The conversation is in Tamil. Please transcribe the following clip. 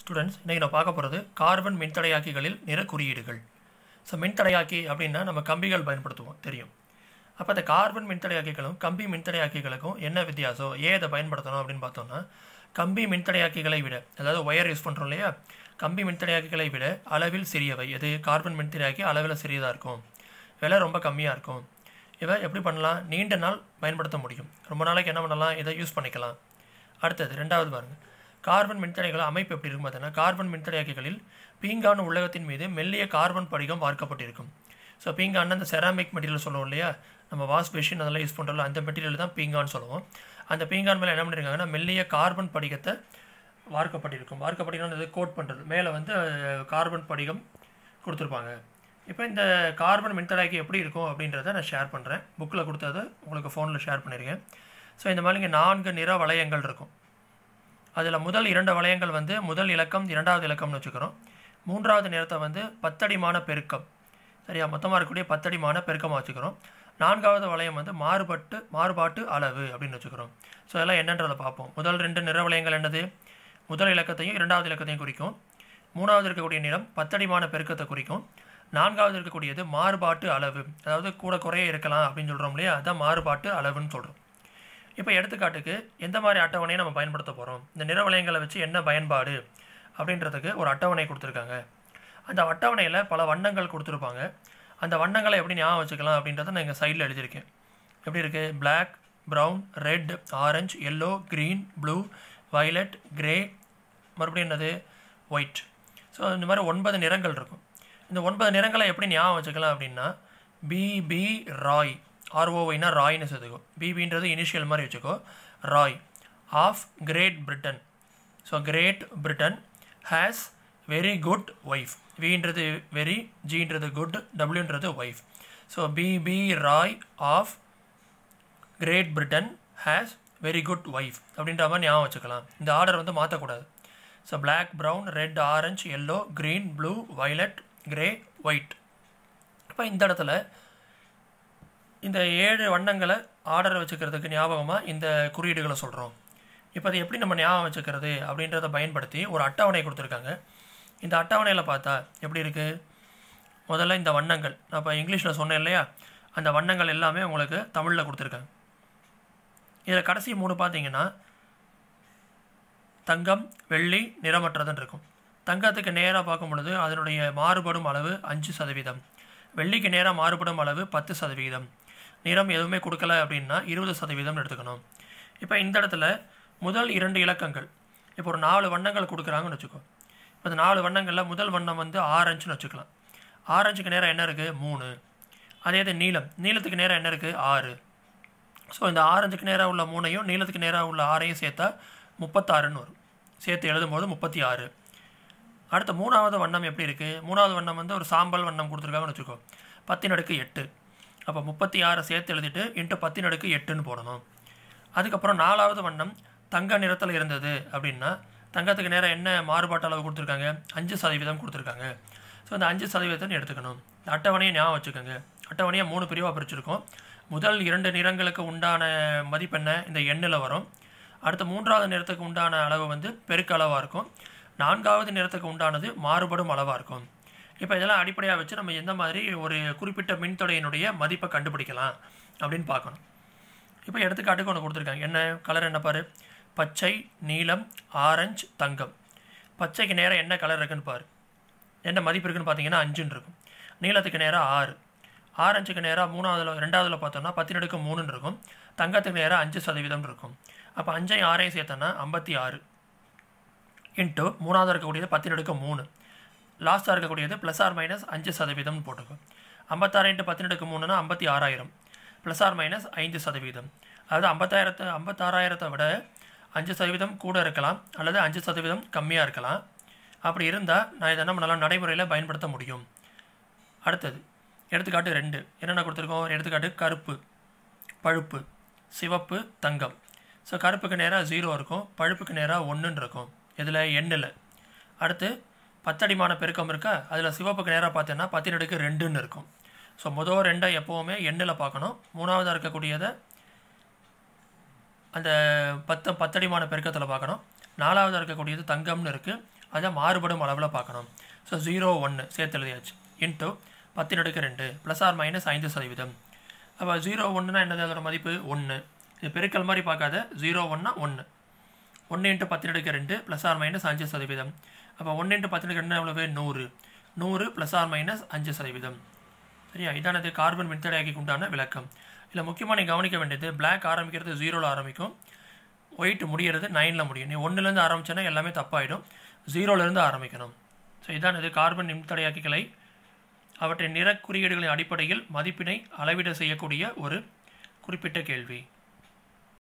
ஸ்டூடெண்ட்ஸ் இன்றைக்கி நான் பார்க்க போகிறது கார்பன் மின்தடையாக்கிகளில் நிற குறியீடுகள் ஸோ மின்தடையாக்கி அப்படின்னா நம்ம கம்பிகள் பயன்படுத்துவோம் தெரியும் அப்போ அந்த கார்பன் மின்தடையாக்கிகளும் கம்பி மின்தடையாக்கிகளுக்கும் என்ன வித்தியாசம் ஏன் இதை பயன்படுத்தணும் அப்படின்னு பார்த்தோம்னா கம்பி மின்தடையாக்கிகளை விட அதாவது ஒயர் யூஸ் பண்ணுறோம் இல்லையா கம்பி மின்தடையாக்கிகளை விட அளவில் சிறியவை எது கார்பன் மின்தடையாக்கி அளவில் சிறியதாக இருக்கும் விலை ரொம்ப கம்மியாக இருக்கும் இவை எப்படி பண்ணலாம் நீண்ட நாள் பயன்படுத்த முடியும் ரொம்ப நாளைக்கு என்ன பண்ணலாம் இதை யூஸ் பண்ணிக்கலாம் அடுத்தது ரெண்டாவது பாருங்கள் கார்பன் மின்தடைகள் அமைப்பு எப்படி இருக்கும் பார்த்தோன்னா கார்பன் மின்தடையாக்கிகளில் பீங்கான உலகத்தின் மீது மெல்லிய கார்பன் படிகம் வார்க்கப்பட்டிருக்கும் ஸோ பீங்கான் அந்த செராமிக் மெட்டீரியல் சொல்லுவோம் இல்லையா நம்ம வாஷ் மிஷின் அதெல்லாம் யூஸ் பண்ணுறோம் அந்த மெட்டீரியல் தான் பீங்கான்னு சொல்லுவோம் அந்த பீங்கான் மேலே என்ன பண்ணியிருக்காங்கன்னா மெல்லிய கார்பன் படிகத்தை வார்க்கப்பட்டிருக்கும் வார்க்கப்பட்டிருக்கும் கோட் பண்ணுறது மேலே வந்து கார்பன் படிகம் கொடுத்துருப்பாங்க இப்போ இந்த கார்பன் மின்தடாக்கி எப்படி இருக்கும் அப்படின்றத நான் ஷேர் பண்ணுறேன் புக்கில் கொடுத்தது உங்களுக்கு ஃபோனில் ஷேர் பண்ணியிருக்கேன் ஸோ இந்த மாதிரி நான்கு நிற வளையங்கள் இருக்கும் அதில் முதல் இரண்டு வளையங்கள் வந்து முதல் இலக்கம் இரண்டாவது இலக்கம்னு வச்சுக்கிறோம் மூன்றாவது நிறத்தை வந்து பத்தடிமான பெருக்கம் சரியா மொத்தமாக இருக்கக்கூடிய பத்தடிமான பெருக்கமாக வச்சுக்கிறோம் நான்காவது வளையம் வந்து மாறுபட்டு மாறுபாட்டு அளவு அப்படின்னு வச்சுக்கிறோம் ஸோ அதெல்லாம் என்னன்றதை பார்ப்போம் முதல் ரெண்டு நிற வளையங்கள் என்னது முதல் இலக்கத்தையும் இரண்டாவது இலக்கத்தையும் குறிக்கும் மூணாவது இருக்கக்கூடிய நிறம் பத்தடிமான பெருக்கத்தை குறிக்கும் நான்காவது இருக்கக்கூடியது மாறுபாட்டு அளவு அதாவது கூட குறைய இருக்கலாம் அப்படின்னு சொல்கிறோம் இல்லையா அதுதான் மாறுபாட்டு அளவுன்னு சொல்கிறோம் இப்போ எடுத்துக்காட்டுக்கு எந்த மாதிரி அட்டவணையை நம்ம பயன்படுத்த போகிறோம் இந்த நிற வளையங்களை வச்சு என்ன பயன்பாடு அப்படின்றதுக்கு ஒரு அட்டவணை கொடுத்துருக்காங்க அந்த அட்டவணையில் பல வண்ணங்கள் கொடுத்துருப்பாங்க அந்த வண்ணங்களை எப்படி ஞாபகம் வச்சுக்கலாம் அப்படின்றத நான் எங்கள் சைடில் எழுதியிருக்கேன் எப்படி இருக்குது black brown red orange yellow green blue violet grey மறுபடியும் என்னது ஒயிட் ஸோ இந்த மாதிரி ஒன்பது நிறங்கள் இருக்கும் இந்த ஒன்பது நிறங்களை எப்படி ஞாபகம் வச்சுக்கலாம் அப்படின்னா பிபி ராய் ஆர்ஓவைனா ராய்னு சேர்த்துக்கோ பிபின்றது இனிஷியல் மாதிரி வச்சுக்கோ Rai of great Britain so great Britain has very good wife வின்றது very ஜின்றது good டபுள்யூன்றது wife so BP Rai of great Britain has very good wife அப்படின்ற மாதிரி ஞாபகம் வச்சுக்கலாம் இந்த ஆர்டர் வந்து மாற்றக்கூடாது so black brown red orange yellow green blue violet grey white இப்போ இந்த இடத்துல இந்த ஏழு வண்ணங்களை ஆர்டரை வச்சுக்கிறதுக்கு ஞாபகமாக இந்த குறியீடுகளை சொல்கிறோம் இப்போ அது எப்படி நம்ம ஞாபகம் வச்சுக்கிறது அப்படின்றத பயன்படுத்தி ஒரு அட்டவணை கொடுத்துருக்காங்க இந்த அட்டவணையில் பார்த்தா எப்படி இருக்குது முதல்ல இந்த வண்ணங்கள் நான் இப்போ இங்கிலீஷில் சொன்னேன் இல்லையா அந்த வண்ணங்கள் எல்லாமே உங்களுக்கு தமிழில் கொடுத்துருக்காங்க இதில் கடைசி மூணு பார்த்தீங்கன்னா தங்கம் வெள்ளி நிறமற்றதுன்னு இருக்கும் தங்கத்துக்கு நேராக பார்க்கும் பொழுது அதனுடைய மாறுபடும் அளவு அஞ்சு சதவீதம் வெள்ளிக்கு நேராக மாறுபடும் அளவு பத்து சதவீதம் நிறம் எதுவுமே கொடுக்கல அப்படின்னா இருபது சதவீதம் எடுத்துக்கணும் இப்போ இந்த இடத்துல முதல் இரண்டு இலக்கங்கள் இப்போ ஒரு நாலு வண்ணங்கள் கொடுக்குறாங்கன்னு வச்சுக்கோ இப்போ இந்த நாலு வண்ணங்களில் முதல் வண்ணம் வந்து ஆரஞ்சுன்னு வச்சுக்கலாம் ஆரஞ்சுக்கு நேரம் என்ன இருக்குது மூணு அதே இது நீளம் நீளத்துக்கு நேரம் என்ன இருக்குது ஆறு ஸோ இந்த ஆரஞ்சுக்கு நேராக உள்ள மூணையும் நீளத்துக்கு நேராக உள்ள ஆறையும் சேர்த்தா முப்பத்தாறுன்னு வரும் சேர்த்து எழுதும்போது முப்பத்தி ஆறு அடுத்த மூணாவது வண்ணம் எப்படி இருக்குது மூணாவது வண்ணம் வந்து ஒரு சாம்பல் வண்ணம் கொடுத்துருக்காங்கன்னு வச்சுக்கோ பத்தினடுக்கு எட்டு அப்போ முப்பத்தி ஆறை சேர்த்து எழுதிட்டு இன்ட்டு பத்து நடுக்கு எட்டுன்னு போடணும் அதுக்கப்புறம் நாலாவது வண்ணம் தங்க நிறத்தில் இருந்தது அப்படின்னா தங்கத்துக்கு நேரம் என்ன மாறுபாட்டு அளவு கொடுத்துருக்காங்க அஞ்சு சதவீதம் கொடுத்துருக்காங்க ஸோ அந்த அஞ்சு சதவீதத்தை எடுத்துக்கணும் இந்த அட்டவணையை ஞாபகம் வச்சுக்கோங்க அட்டவணையை மூணு பிரிவாக பிரிச்சிருக்கோம் முதல் இரண்டு நிறங்களுக்கு உண்டான மதிப்பெண்ண இந்த எண்ணில் வரும் அடுத்த மூன்றாவது நிறத்துக்கு உண்டான அளவு வந்து பெருக்க அளவாக இருக்கும் நான்காவது நிறத்துக்கு உண்டானது மாறுபடும் அளவாக இருக்கும் இப்போ இதெல்லாம் அடிப்படையாக வச்சு நம்ம எந்த மாதிரி ஒரு குறிப்பிட்ட மின்தொடையினுடைய மதிப்பை கண்டுபிடிக்கலாம் அப்படின்னு பார்க்கணும் இப்போ எடுத்துக்காட்டுக்கு ஒன்று கொடுத்துருக்காங்க என்ன கலர் என்ன பாரு பச்சை நீலம் ஆரஞ்சு தங்கம் பச்சைக்கு நேரம் என்ன கலர் இருக்குன்னு பாரு என்ன மதிப்பு இருக்குன்னு பார்த்தீங்கன்னா அஞ்சுன்னு இருக்கும் நீளத்துக்கு நேராக ஆறு ஆரஞ்சுக்கு நேராக மூணாவதில் ரெண்டாவதில் பார்த்தோம்னா பத்தினடுக்கு மூணுன்னு இருக்கும் தங்கத்துக்கு நேராக அஞ்சு சதவீதம் இருக்கும் அப்போ அஞ்சையும் ஆறையும் சேர்த்தோன்னா ஐம்பத்தி ஆறு இன்ட்டு மூணாவது இருக்கக்கூடியது பத்தினடுக்கு மூணு லாஸ்ட்டாக இருக்கக்கூடியது ப்ளஸ் ஆர் மைனஸ் அஞ்சு சதவீதம்னு போட்டுக்கும் ஐம்பத்தாறு இன்ட்டு பத்து மூணுனா ஐம்பத்தி ஆறாயிரம் ப்ளஸ் ஆர் மைனஸ் ஐந்து சதவீதம் அதாவது ஐம்பத்தாயிரத்து ஐம்பத்தாறாயிரத்தை விட அஞ்சு சதவீதம் கூட இருக்கலாம் அல்லது அஞ்சு சதவீதம் கம்மியாக இருக்கலாம் அப்படி இருந்தால் நான் இதை நம்ம நல்லா நடைமுறையில் பயன்படுத்த முடியும் அடுத்தது எடுத்துக்காட்டு ரெண்டு என்னென்ன கொடுத்துருக்கோம் எடுத்துக்காட்டு கருப்பு பழுப்பு சிவப்பு தங்கம் ஸோ கருப்புக்கு நேராக ஜீரோ இருக்கும் பழுப்புக்கு நேராக ஒன்றுன்னு இருக்கும் இதில் எண்ணில் அடுத்து பத்தடிமான பெருக்கம் இருக்க அதில் சிவப்புக்கு நேராக பத்தின் அடுக்கு ரெண்டுன்னு இருக்கும் ஸோ முதல் ரெண்டை எப்போவுமே எண்ணில் பார்க்கணும் மூணாவதாக இருக்கக்கூடியதை அந்த பத்து பத்தடிமான பெருக்கத்தில் பார்க்கணும் நாலாவதாக இருக்கக்கூடியது தங்கம்னு இருக்குது அதை மாறுபடும் அளவில் பார்க்கணும் ஸோ ஜீரோ ஒன்று சேர்த்து எழுதியாச்சு இன்ட்டு அடுக்கு ரெண்டு ப்ளஸ் ஆர் மைனஸ் ஐந்து சதவீதம் அப்போ ஜீரோ ஒன்றுனா என்னது அதோட மதிப்பு ஒன்று இது பெருக்கல் மாதிரி பார்க்காத ஜீரோ ஒன்னா ஒன்று ஒன்று இன்ட்டு அடுக்கு ரெண்டு ப்ளஸ் ஆர் மைனஸ் அஞ்சு சதவீதம் அப்போ ஒன்று இன்ட்டு பத்து என்ன எவ்வளவு நூறு நூறு ப்ளஸ் ஆர் மைனஸ் அஞ்சு சதவீதம் சரியா இதானது கார்பன் மின்தடையாக்கி உண்டான விளக்கம் இல்லை முக்கியமாக நீ கவனிக்க வேண்டியது பிளாக் ஆரம்பிக்கிறது ஜீரோவில் ஆரம்பிக்கும் ஒயிட் முடிகிறது நைனில் முடியும் நீ ஒன்றுலேருந்து ஆரம்பிச்சேன்னா எல்லாமே தப்பாயிடும் ஜீரோலேருந்து ஆரம்பிக்கணும் ஸோ இதானது கார்பன் மின்தடையாக்கிகளை அவற்றின் நிற குறியீடுகளின் அடிப்படையில் மதிப்பினை அளவிட செய்யக்கூடிய ஒரு குறிப்பிட்ட கேள்வி